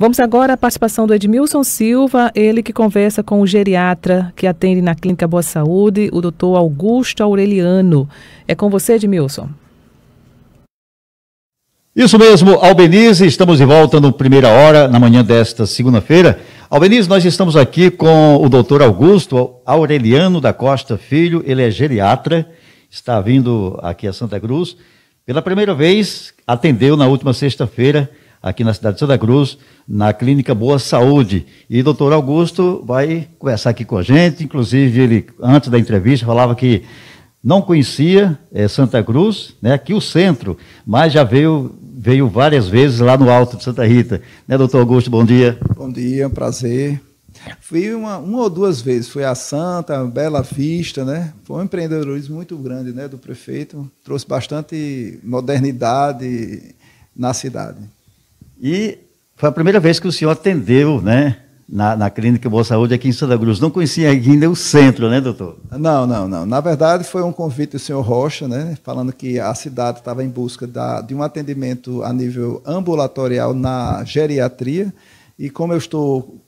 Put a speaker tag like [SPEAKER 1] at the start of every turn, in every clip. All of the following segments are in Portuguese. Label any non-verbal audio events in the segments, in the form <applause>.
[SPEAKER 1] Vamos agora à participação do Edmilson Silva, ele que conversa com o geriatra que atende na Clínica Boa Saúde, o doutor Augusto Aureliano. É com você, Edmilson.
[SPEAKER 2] Isso mesmo, Albeniz. estamos de volta no Primeira Hora, na manhã desta segunda-feira. Albeniz, nós estamos aqui com o doutor Augusto Aureliano da Costa Filho, ele é geriatra, está vindo aqui a Santa Cruz. Pela primeira vez, atendeu na última sexta-feira aqui na cidade de Santa Cruz, na Clínica Boa Saúde. E o doutor Augusto vai conversar aqui com a gente, inclusive ele, antes da entrevista, falava que não conhecia é, Santa Cruz, né, aqui o centro, mas já veio, veio várias vezes lá no alto de Santa Rita. Né, doutor Augusto, bom dia. Bom dia, prazer.
[SPEAKER 1] Fui uma, uma ou duas vezes, foi a Santa, Bela Vista, né? Foi um empreendedorismo muito grande, né, do prefeito. Trouxe bastante modernidade na cidade.
[SPEAKER 2] E foi a primeira vez que o senhor atendeu, né? Na, na Clínica Boa Saúde aqui em Santa Cruz. Não conhecia ainda o centro, né, doutor?
[SPEAKER 1] Não, não, não. Na verdade, foi um convite do senhor Rocha, né? Falando que a cidade estava em busca da, de um atendimento a nível ambulatorial na geriatria. E como eu estou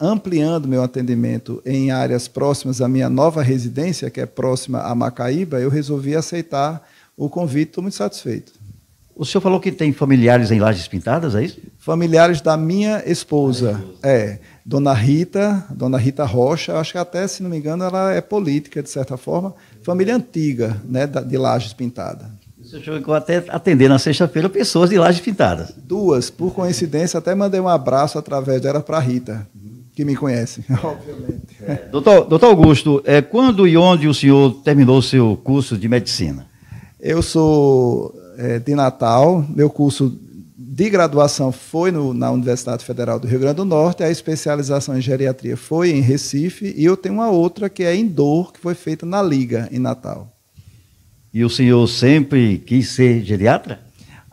[SPEAKER 1] ampliando meu atendimento em áreas próximas à minha nova residência, que é próxima a Macaíba, eu resolvi aceitar o convite, estou muito satisfeito. O senhor falou que tem familiares em Lajes Pintadas, é isso? Familiares da minha esposa. É, Dona Rita, Dona Rita Rocha, acho que até, se não me engano, ela é política, de certa forma. Família antiga, né, de Lajes Pintadas.
[SPEAKER 2] O senhor chegou até atender na sexta-feira pessoas de Lajes Pintadas.
[SPEAKER 1] Duas, por coincidência, até mandei um abraço através dela para Rita, que me conhece, <laughs> obviamente.
[SPEAKER 2] É. Doutor, doutor Augusto, é, quando e onde o senhor terminou o seu curso de medicina? Eu sou
[SPEAKER 1] é, de Natal, meu curso de graduação foi no, na Universidade Federal do Rio Grande do Norte, a especialização em geriatria foi em Recife, e eu tenho uma outra que é em dor, que foi feita na Liga, em Natal.
[SPEAKER 2] E o senhor sempre quis ser geriatra?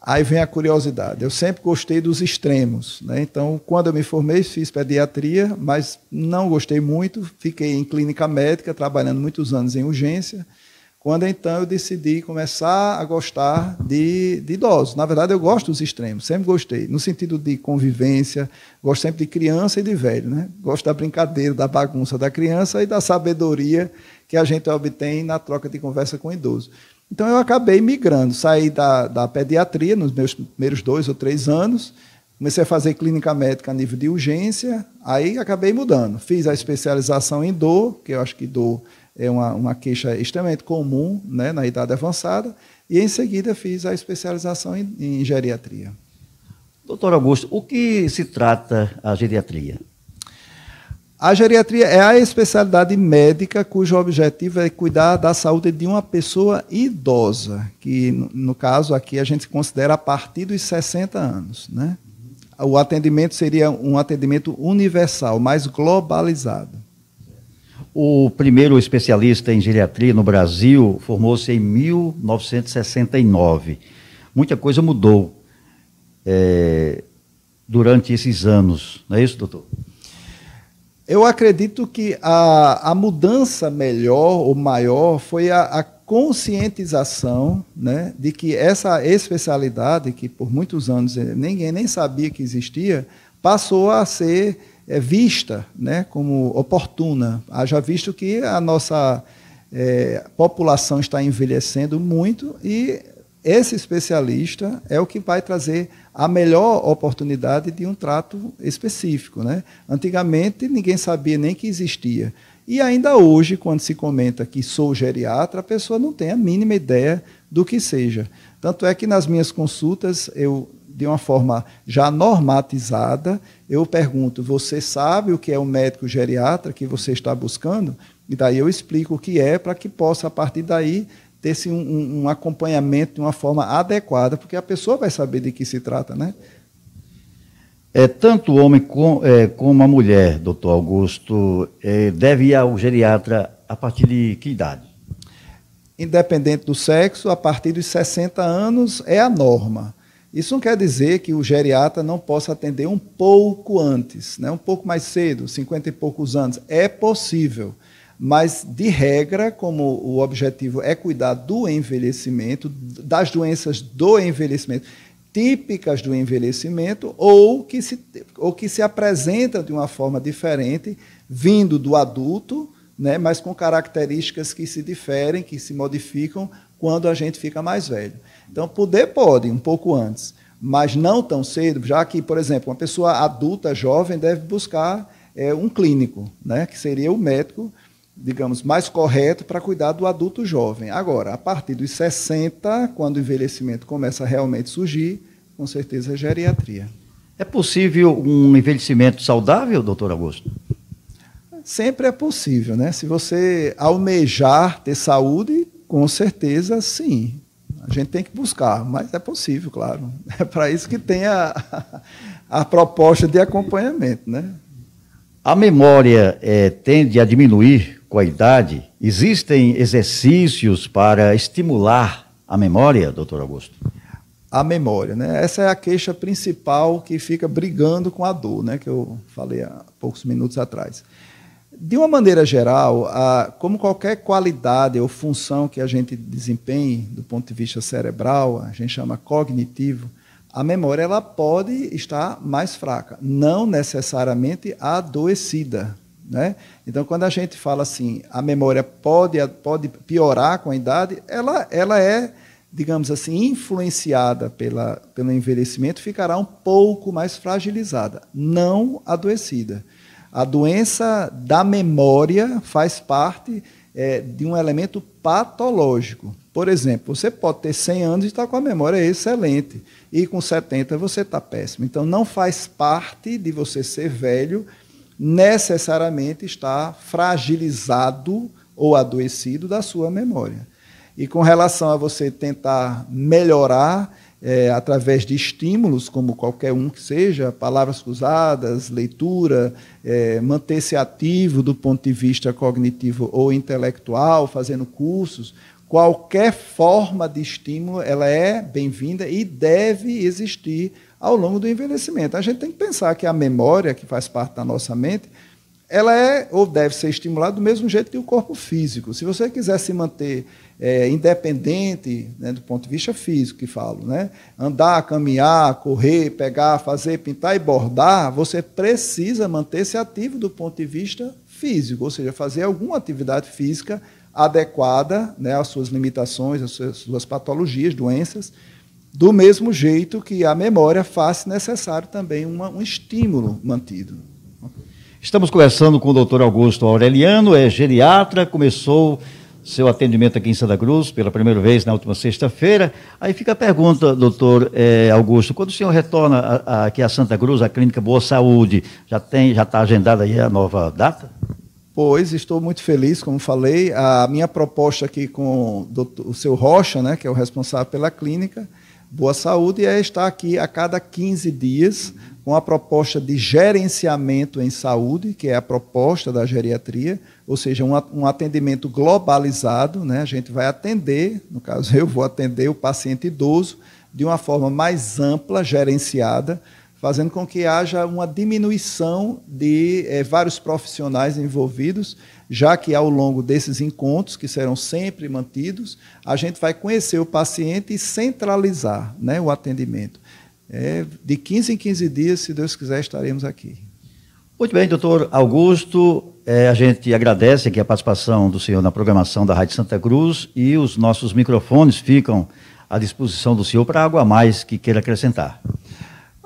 [SPEAKER 1] Aí vem a curiosidade. Eu sempre gostei dos extremos. Né? Então, quando eu me formei, fiz pediatria, mas não gostei muito. Fiquei em clínica médica, trabalhando muitos anos em urgência. Quando então eu decidi começar a gostar de, de idosos. Na verdade, eu gosto dos extremos, sempre gostei, no sentido de convivência, gosto sempre de criança e de velho, né? Gosto da brincadeira, da bagunça da criança e da sabedoria que a gente obtém na troca de conversa com o idoso. Então eu acabei migrando, saí da, da pediatria nos meus primeiros dois ou três anos, comecei a fazer clínica médica a nível de urgência, aí acabei mudando. Fiz a especialização em dor, que eu acho que dor é uma, uma queixa extremamente comum né, na idade avançada, e em seguida fiz a especialização em, em geriatria. Doutor Augusto, o que se trata a geriatria? A geriatria é a especialidade médica cujo objetivo é cuidar da saúde de uma pessoa idosa, que no caso aqui a gente considera a partir dos 60 anos. Né? O atendimento seria um atendimento universal, mais globalizado.
[SPEAKER 2] O primeiro especialista em geriatria no Brasil formou-se em 1969. Muita coisa mudou é, durante esses anos, não é isso, doutor? Eu acredito que a, a mudança
[SPEAKER 1] melhor ou maior foi a, a conscientização né, de que essa especialidade, que por muitos anos eh, ninguém nem sabia que existia, passou a ser é vista né, como oportuna, haja visto que a nossa é, população está envelhecendo muito e esse especialista é o que vai trazer a melhor oportunidade de um trato específico. Né? Antigamente, ninguém sabia nem que existia. E ainda hoje, quando se comenta que sou geriatra, a pessoa não tem a mínima ideia do que seja. Tanto é que nas minhas consultas eu de uma forma já normatizada, eu pergunto: você sabe o que é o médico geriatra que você está buscando? E daí eu explico o que é, para que possa, a partir daí, ter um, um, acompanhamento de uma forma adequada, porque a pessoa vai saber de que se trata, né?
[SPEAKER 2] É, tanto o homem com, é, como a mulher, doutor Augusto, é, deve ir ao geriatra a partir de que idade?
[SPEAKER 1] Independente do sexo, a partir
[SPEAKER 2] dos 60
[SPEAKER 1] anos é a norma. Isso não quer dizer que o geriata não possa atender um pouco antes, né? um pouco mais cedo, 50 e poucos anos. É possível. Mas, de regra, como o objetivo é cuidar do envelhecimento, das doenças do envelhecimento, típicas do envelhecimento, ou que se, ou que se apresentam de uma forma diferente, vindo do adulto, né? mas com características que se diferem, que se modificam quando a gente fica mais velho. Então, poder pode, um pouco antes, mas não tão cedo, já que, por exemplo, uma pessoa adulta, jovem, deve buscar é, um clínico, né, que seria o médico, digamos, mais correto para cuidar do adulto jovem. Agora, a partir dos 60, quando o envelhecimento começa a realmente surgir, com certeza é geriatria.
[SPEAKER 2] É possível um envelhecimento saudável, doutor Augusto?
[SPEAKER 1] Sempre é possível, né? Se você almejar ter saúde, com certeza sim. A gente tem que buscar, mas é possível, claro. <laughs> É para isso que tem a, a proposta de acompanhamento, né?
[SPEAKER 2] A memória é, tende a diminuir com a idade. Existem exercícios para estimular a memória, doutor Augusto?
[SPEAKER 1] A memória, né? Essa é a queixa principal que fica brigando com a dor, né? Que eu falei há poucos minutos atrás. De uma maneira geral, como qualquer qualidade ou função que a gente desempenhe do ponto de vista cerebral, a gente chama cognitivo, a memória ela pode estar mais fraca, não necessariamente adoecida. Né? Então, quando a gente fala assim, a memória pode, pode piorar com a idade, ela, ela é, digamos assim, influenciada pela, pelo envelhecimento, ficará um pouco mais fragilizada, não adoecida. A doença da memória faz parte é, de um elemento patológico. Por exemplo, você pode ter 100 anos e estar tá com a memória excelente, e com 70 você está péssimo. Então, não faz parte de você ser velho necessariamente estar fragilizado ou adoecido da sua memória. E com relação a você tentar melhorar, é, através de estímulos, como qualquer um que seja, palavras cruzadas, leitura, é, manter-se ativo do ponto de vista cognitivo ou intelectual, fazendo cursos, qualquer forma de estímulo ela é bem-vinda e deve existir ao longo do envelhecimento. A gente tem que pensar que a memória, que faz parte da nossa mente, ela é ou deve ser estimulada do mesmo jeito que o corpo físico. Se você quiser se manter é, independente, né, do ponto de vista físico que falo, né, andar, caminhar, correr, pegar, fazer, pintar e bordar, você precisa manter-se ativo do ponto de vista físico, ou seja, fazer alguma atividade física adequada né, às suas limitações, às suas, às suas patologias, doenças, do mesmo jeito que a memória faz necessário também uma, um estímulo mantido.
[SPEAKER 2] Estamos conversando com o doutor Augusto Aureliano, é geriatra, começou seu atendimento aqui em Santa Cruz pela primeira vez na última sexta-feira. Aí fica a pergunta, doutor eh, Augusto, quando o senhor retorna a, a, aqui a Santa Cruz, a Clínica Boa Saúde, já tem, já está agendada aí a nova data?
[SPEAKER 1] Pois, estou muito feliz, como falei. A minha proposta aqui com o, doutor, o seu Rocha, né, que é o responsável pela clínica, Boa Saúde, é estar aqui a cada 15 dias com a proposta de gerenciamento em saúde, que é a proposta da geriatria, ou seja, um atendimento globalizado. Né? A gente vai atender, no caso eu vou atender o paciente idoso, de uma forma mais ampla, gerenciada, fazendo com que haja uma diminuição de eh, vários profissionais envolvidos, já que ao longo desses encontros, que serão sempre mantidos, a gente vai conhecer o paciente e centralizar né, o atendimento. É, de 15 em 15 dias, se Deus quiser, estaremos aqui.
[SPEAKER 2] Muito bem, doutor Augusto, é, a gente agradece aqui a participação do senhor na programação da Rádio Santa Cruz e os nossos microfones ficam à disposição do senhor para algo a mais que queira acrescentar.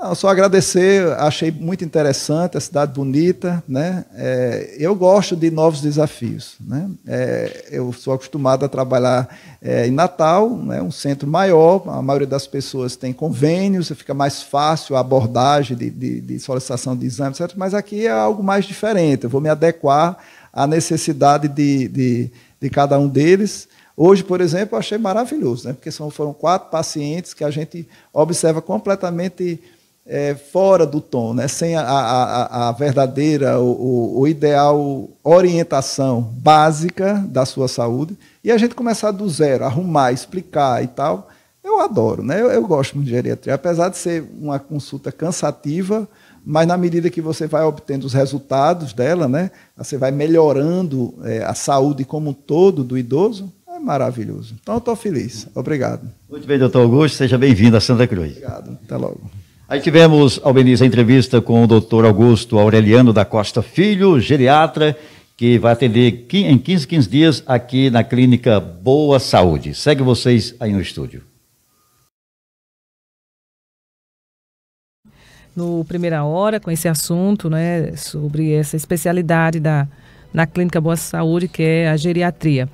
[SPEAKER 1] Não, só agradecer, achei muito interessante, a cidade bonita, né? É, eu gosto de novos desafios, né? É, eu sou acostumado a trabalhar é, em Natal, né? um centro maior, a maioria das pessoas tem convênios, fica mais fácil a abordagem de, de, de solicitação de exames, etc. Mas aqui é algo mais diferente, eu vou me adequar à necessidade de, de, de cada um deles, Hoje, por exemplo, eu achei maravilhoso, né? porque são, foram quatro pacientes que a gente observa completamente é, fora do tom, né? sem a, a, a verdadeira, o, o, ideal orientação básica da sua saúde, e a gente começar do zero, arrumar, explicar e tal, eu adoro, né? eu, eu gosto muito de geriatria, apesar de ser uma consulta cansativa, mas na medida que você vai obtendo os resultados dela, né, você vai melhorando é, a saúde como um todo do idoso, é maravilhoso. Então, eu estou feliz. Obrigado.
[SPEAKER 2] Muito bem, doutor Augusto, seja bem-vindo a Santa Cruz. Obrigado, até logo. Aí tivemos, Albeniz, a entrevista com o doutor Augusto Aureliano da Costa Filho, geriatra, que vai atender em 15, 15 dias aqui na clínica Boa Saúde. Segue vocês aí no estúdio.
[SPEAKER 1] No primeira hora, com esse assunto, né, sobre essa especialidade da, na Clínica Boa Saúde, que é a geriatria.